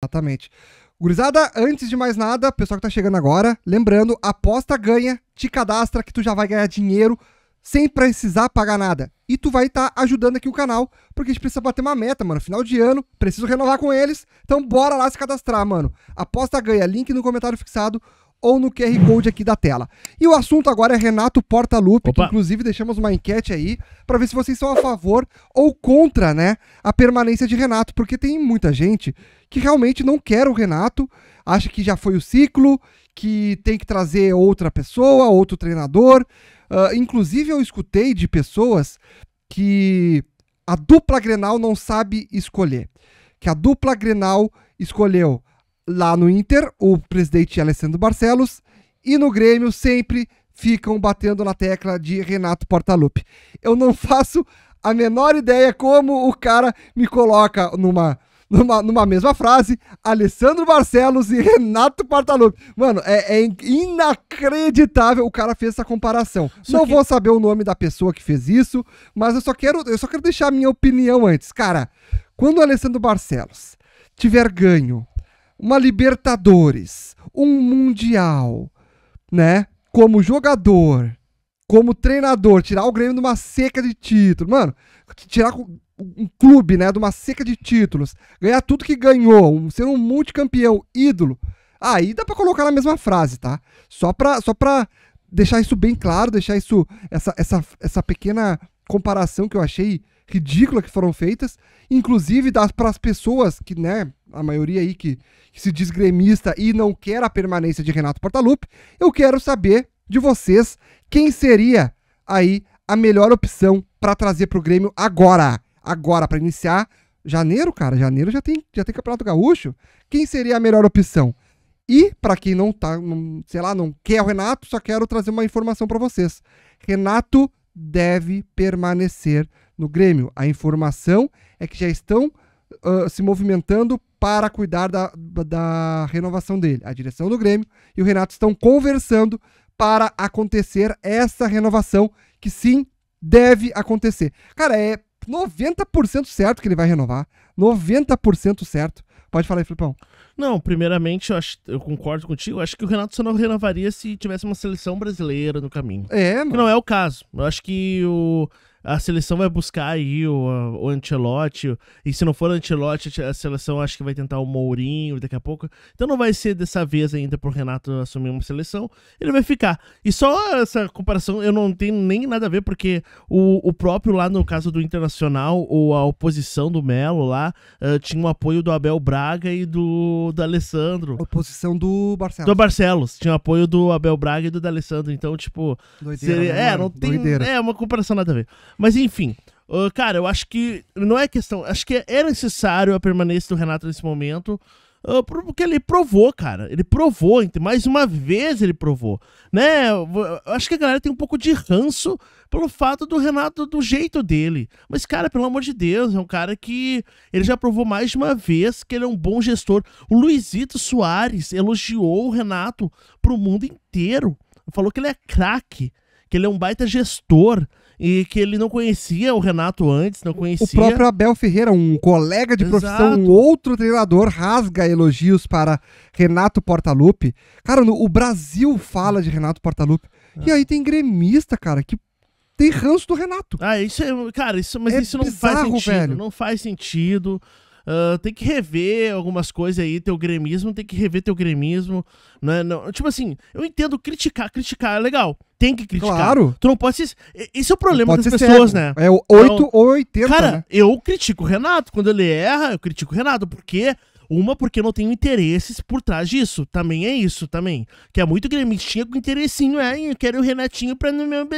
Exatamente. Gurizada, antes de mais nada, pessoal que tá chegando agora, lembrando, aposta ganha, te cadastra que tu já vai ganhar dinheiro sem precisar pagar nada. E tu vai estar tá ajudando aqui o canal, porque a gente precisa bater uma meta, mano. Final de ano, preciso renovar com eles, então bora lá se cadastrar, mano. Aposta ganha, link no comentário fixado ou no QR Code aqui da tela. E o assunto agora é Renato Portaluppi, que inclusive deixamos uma enquete aí para ver se vocês são a favor ou contra, né, a permanência de Renato, porque tem muita gente que realmente não quer o Renato, acha que já foi o ciclo, que tem que trazer outra pessoa, outro treinador. Uh, inclusive eu escutei de pessoas que a dupla Grenal não sabe escolher, que a dupla Grenal escolheu Lá no Inter, o presidente Alessandro Barcelos, e no Grêmio sempre ficam batendo na tecla de Renato Portaluppi. Eu não faço a menor ideia como o cara me coloca numa numa, numa mesma frase, Alessandro Barcelos e Renato Portaluppi. Mano, é, é, inacreditável o cara fez essa comparação. Só não que... vou saber o nome da pessoa que fez isso, mas eu só quero eu só quero deixar a minha opinião antes. Cara, quando o Alessandro Barcelos tiver ganho uma Libertadores, um Mundial, né? Como jogador, como treinador, tirar o Grêmio de uma seca de títulos, mano, tirar um clube, né, de uma seca de títulos, ganhar tudo que ganhou, ser um multicampeão, ídolo. Aí dá para colocar na mesma frase, tá? Só pra, só pra deixar isso bem claro, deixar isso essa, essa, essa pequena comparação que eu achei ridícula que foram feitas, inclusive das para as pessoas que, né, a maioria aí que, que se diz gremista e não quer a permanência de Renato Portaluppi, eu quero saber de vocês quem seria aí a melhor opção para trazer para o Grêmio agora, agora para iniciar janeiro, cara, janeiro já tem já tem Campeonato Gaúcho. Quem seria a melhor opção? E para quem não tá, não, sei lá, não quer o Renato, só quero trazer uma informação para vocês. Renato deve permanecer no Grêmio. A informação é que já estão uh, se movimentando para cuidar da, da renovação dele. A direção do Grêmio e o Renato estão conversando para acontecer essa renovação, que sim, deve acontecer. Cara, é 90% certo que ele vai renovar. 90% certo. Pode falar aí, Filipão. Não, primeiramente, eu, acho, eu concordo contigo. Eu acho que o Renato só não renovaria se tivesse uma seleção brasileira no caminho. É, mano. Que não é o caso. Eu acho que o, a seleção vai buscar aí o, o Ancelotti, e se não for o Ancelotti, a seleção acho que vai tentar o Mourinho daqui a pouco. Então não vai ser dessa vez ainda pro Renato assumir uma seleção, ele vai ficar. E só essa comparação eu não tenho nem nada a ver, porque o, o próprio lá no caso do Internacional, ou a oposição do Melo lá, uh, tinha um apoio do Abel Braga e do, do Alessandro. Oposição do Barcelos. Do Barcelos, tinha um apoio do Abel Braga e do Alessandro então tipo... Doideira, seria, né, é, não tem, é uma comparação nada a ver. Mas enfim, uh, cara, eu acho que não é questão. Acho que é necessário a permanência do Renato nesse momento. Ah, porque ele provou, cara. Ele provou, mais uma vez ele provou. Né? Eu acho que a galera tem um pouco de ranço pelo fato do Renato do jeito dele. Mas, cara, pelo amor de Deus, é um cara que ele já provou mais de uma vez que ele é um bom gestor. O Luizito Soares elogiou o Renato pro mundo inteiro. Falou que ele é craque, que ele é um baita gestor, e que ele não conhecia o Renato antes, não conhecia. O próprio Abel Ferreira, um colega de profissão, Exato. um outro treinador, rasga elogios para Renato Portaluppi. Cara, no, o Brasil fala de Renato Portaluppi. É. E ah. aí tem gremista, cara, que tem ranço do Renato. Ah, isso é, cara, isso, mas é isso não bizarro, faz sentido, velho. não faz sentido. Ah, tem que rever algumas coisas aí, teu gremismo, tem que rever teu gremismo. Né? Não, tipo assim, eu entendo criticar, criticar é legal. Tem que criticar. Claro. Tu não pode ser. Esse é o problema das pessoas, cego. né? É o 8 então, ou 80. Cara, né? eu critico o Renato. Quando ele erra, eu critico o Renato. Porque uma, porque não tenho interesses por trás disso. Também é isso, também. Que é muito gremistinha com interessinho, é, eu quero o Renatinho pra no meu.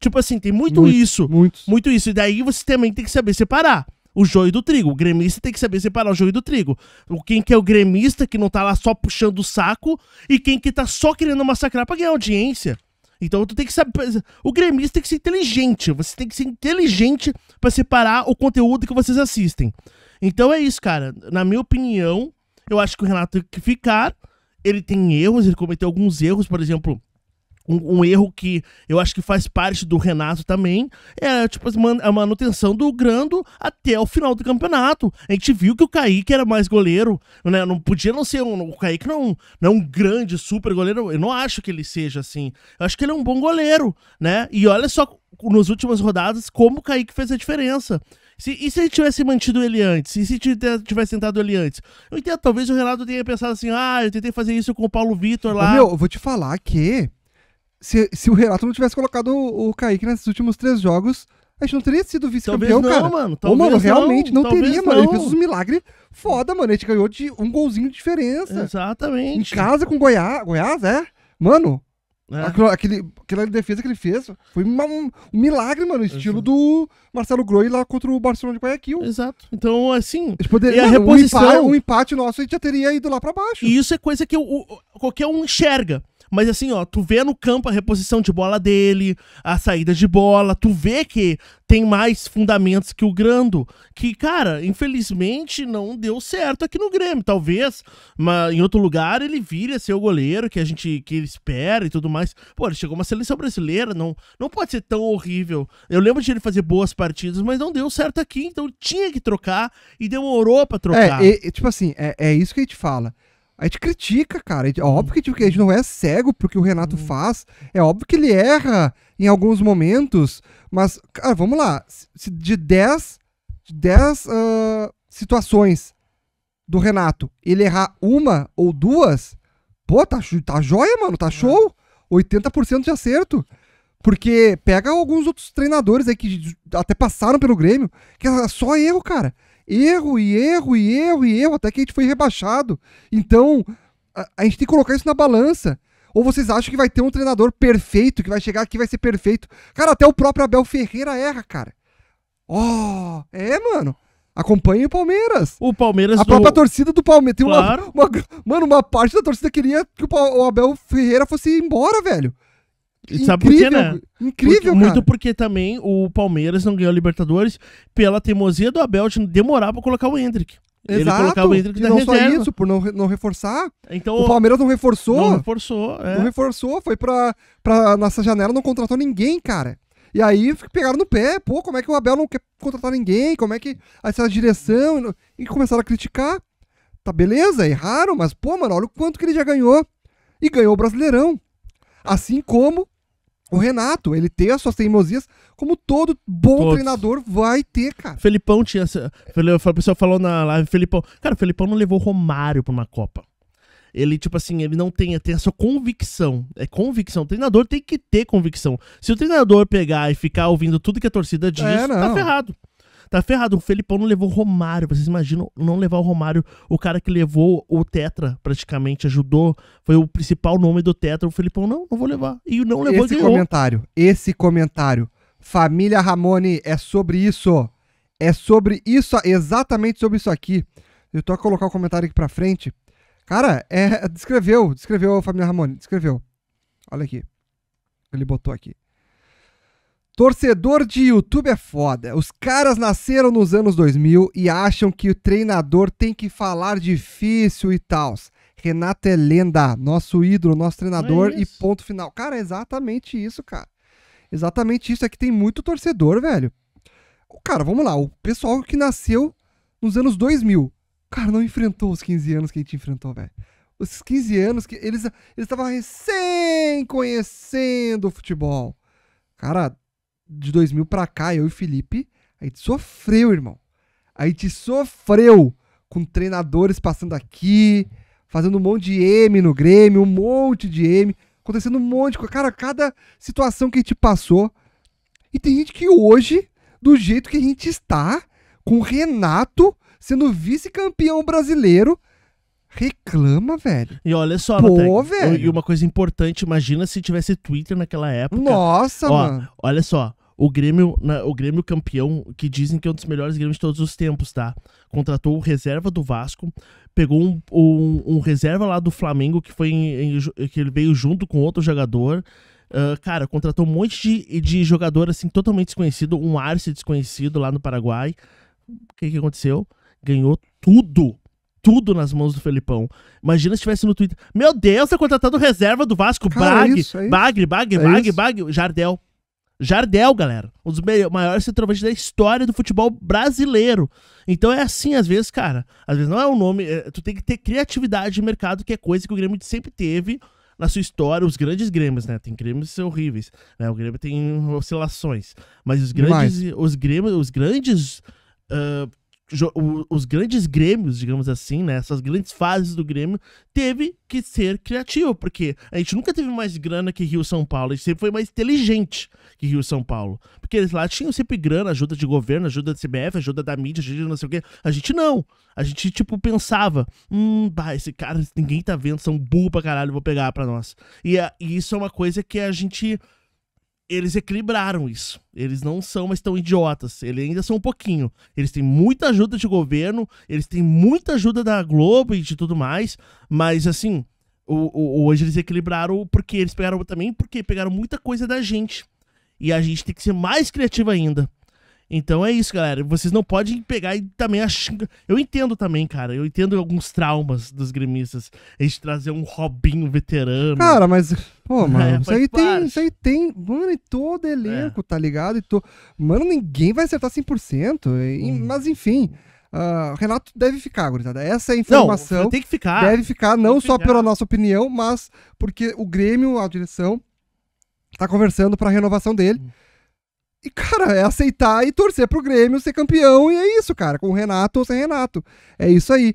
Tipo assim, tem muito, muito isso. Muito. Muito isso. E daí você também tem que saber separar o joio do trigo. O gremista tem que saber separar o joio do trigo. O quem que é o gremista que não tá lá só puxando o saco e quem que tá só querendo massacrar para ganhar audiência. Então tu tem que saber, o gremista tem que ser inteligente. Você tem que ser inteligente para separar o conteúdo que vocês assistem. Então é isso, cara. Na minha opinião, eu acho que o Renato tem que ficar. Ele tem erros, ele cometeu alguns erros, por exemplo, um, um, erro que eu acho que faz parte do Renato também é tipo a manutenção do Grando até o final do campeonato. A gente viu que o Kaique era mais goleiro, né? Não podia não ser um, o Kaique não, não é um grande super goleiro. Eu não acho que ele seja assim. Eu acho que ele é um bom goleiro, né? E olha só nas últimas rodadas como o Kaique fez a diferença. Se, e se ele tivesse mantido ele antes? E se tivesse tentado ele antes? Eu entendo, talvez o Renato tenha pensado assim: ah, eu tentei fazer isso com o Paulo Vitor lá. Ô, meu, eu vou te falar que se, se o Renato não tivesse colocado o, o Kaique nesses últimos três jogos, a gente não teria sido vice-campeão, cara. Não, mano. Talvez Ô, mano, realmente não, não teria, mano. Ele fez um milagre foda, mano. A gente ganhou de um golzinho de diferença. Exatamente. Em casa com Goiás, Goiás, é? Mano, é. Aquilo, aquele, aquela defesa que ele fez foi uma, um, um, milagre, mano. Estilo Exato. do Marcelo Groi lá contra o Barcelona de Guayaquil. Exato. Então, assim. Poder, e mano, a reposição... um, empate, um empate nosso a gente já teria ido lá pra baixo. E isso é coisa que o, qualquer um enxerga. Mas assim, ó, tu vê no campo a reposição de bola dele, a saída de bola, tu vê que tem mais fundamentos que o Grando, que, cara, infelizmente não deu certo aqui no Grêmio. Talvez mas em outro lugar ele vire a ser o goleiro que a gente que ele espera e tudo mais. Pô, ele chegou uma seleção brasileira, não, não pode ser tão horrível. Eu lembro de ele fazer boas partidas, mas não deu certo aqui, então tinha que trocar e demorou para é, trocar. É, tipo assim, é, é isso que a gente fala. A gente critica, cara. É uhum. óbvio que, tipo, que a gente não é cego pro que o Renato uhum. faz. É óbvio que ele erra em alguns momentos. Mas, cara, vamos lá. Se de 10 de dez, uh, situações do Renato, ele errar uma ou duas, pô, tá, tá joia, mano. Tá é. show. 80% de acerto. Porque pega alguns outros treinadores aí que até passaram pelo Grêmio, que é só erro, cara erro e erro e erro e erro, até que a gente foi rebaixado. Então, a, a gente tem que colocar isso na balança. Ou vocês acham que vai ter um treinador perfeito, que vai chegar aqui e vai ser perfeito? Cara, até o próprio Abel Ferreira erra, cara. Ó, oh, é, mano. Acompanhe o Palmeiras. O Palmeiras. A do... própria torcida do Palmeiras. claro. uma, uma, mano, uma parte da torcida queria que o Abel Ferreira fosse embora, velho. Incrível, Sabe por quê, né? Incrível, porque, Muito porque também o Palmeiras não ganhou a Libertadores pela teimosia do Abel de demorar pra colocar o Hendrick. Ele Exato. Ele colocava o Hendrick na não reserva. só isso, por não, não reforçar. Então, o Palmeiras não reforçou. Não reforçou, é. Não reforçou, foi pra, pra nossa janela, não contratou ninguém, cara. E aí pegaram no pé, pô, como é que o Abel não quer contratar ninguém? Como é que essa direção... E começaram a criticar. Tá beleza, erraram, mas pô, mano, olha o quanto que ele já ganhou. E ganhou o Brasileirão. Assim como o Renato, ele tem as suas teimosias, como todo bom Todos. treinador vai ter, cara. Felipão tinha. O pessoal falou na live, Felipão. Cara, o Felipão não levou o Romário pra uma Copa. Ele, tipo assim, ele não tem, tem a sua convicção. É convicção. O treinador tem que ter convicção. Se o treinador pegar e ficar ouvindo tudo que a torcida diz, é, tá ferrado. Tá ferrado. O Felipão não levou o Romário. Vocês imaginam não levar o Romário, o cara que levou o Tetra, praticamente, ajudou. Foi o principal nome do Tetra. O Felipão, não, não vou levar. E não levou Esse ganhou. comentário, esse comentário. Família Ramone, é sobre isso. É sobre isso, exatamente sobre isso aqui. Eu tô a colocar o comentário aqui pra frente. Cara, é, descreveu, descreveu família Ramone, descreveu. Olha aqui. Ele botou aqui. Torcedor de YouTube é foda. Os caras nasceram nos anos 2000 e acham que o treinador tem que falar difícil e tal. Renato é lenda, nosso ídolo, nosso treinador é e ponto final. Cara, é exatamente isso, cara. Exatamente isso. É que tem muito torcedor, velho. Cara, vamos lá. O pessoal que nasceu nos anos 2000, cara, não enfrentou os 15 anos que a gente enfrentou, velho. Os 15 anos que eles estavam recém conhecendo o futebol. Cara, de 2000 pra cá, eu e o Felipe, a gente sofreu, irmão. A gente sofreu com treinadores passando aqui, fazendo um monte de M no Grêmio, um monte de M, acontecendo um monte de coisa. Cara, cada situação que a gente passou. E tem gente que hoje, do jeito que a gente está, com o Renato sendo vice-campeão brasileiro, reclama, velho. E olha só, Pô, velho. E uma coisa importante, imagina se tivesse Twitter naquela época. Nossa, Ó, mano. Olha só, o Grêmio, na, o Grêmio campeão, que dizem que é um dos melhores Grêmios de todos os tempos, tá? Contratou o reserva do Vasco, pegou um, um, um reserva lá do Flamengo, que foi em, em, que ele veio junto com outro jogador. Uh, cara, contratou um monte de, de jogador assim totalmente desconhecido, um Arce desconhecido lá no Paraguai. O que, que aconteceu? Ganhou tudo tudo nas mãos do Felipão. Imagina se tivesse no Twitter. Meu Deus, tá contratando reserva do Vasco. Cara, bag é bag bag é, é Jardel. Jardel, galera. Um dos maiores centroavantes da história do futebol brasileiro. Então é assim, às vezes, cara. Às vezes não é um nome. É, tu tem que ter criatividade de mercado, que é coisa que o Grêmio sempre teve na sua história. Os grandes Grêmios, né? Tem Grêmios horríveis. Né? O Grêmio tem oscilações. Mas os grandes. Demais. Os Grêmios. Os grandes. Uh, os grandes grêmios, digamos assim, né, essas grandes fases do Grêmio, teve que ser criativo, porque a gente nunca teve mais grana que Rio-São Paulo, a gente sempre foi mais inteligente que Rio-São Paulo, porque eles lá tinham sempre grana, ajuda de governo, ajuda da CBF, ajuda da mídia, ajuda de não sei o quê, a gente não, a gente, tipo, pensava, hum, bah, esse cara, ninguém tá vendo, são burro pra caralho, vou pegar pra nós, e, a, e isso é uma coisa que a gente eles equilibraram isso. Eles não são mas tão idiotas. Eles ainda são um pouquinho. Eles têm muita ajuda de governo, eles têm muita ajuda da Globo e de tudo mais, mas assim, o, o, hoje eles equilibraram porque eles pegaram também porque pegaram muita coisa da gente. E a gente tem que ser mais criativo ainda. Então é isso, galera. Vocês não podem pegar e também achar. Eu entendo também, cara. Eu entendo alguns traumas dos gremistas. A gente trazer um Robinho veterano. Cara, mas. Pô, é, mano, é, isso, aí tem, isso aí tem. Mano, e todo é. elenco, é. tá ligado? E to... Mano, ninguém vai acertar 100%. E, hum. Mas enfim. Uh, Renato deve ficar, gurizada. Essa é a informação. Não, tem que ficar. Deve ficar, não só ficar. pela nossa opinião, mas porque o Grêmio, a direção, tá conversando pra renovação dele. Hum. E, cara, é aceitar e torcer pro Grêmio ser campeão, e é isso, cara, com o Renato ou sem Renato. É isso aí.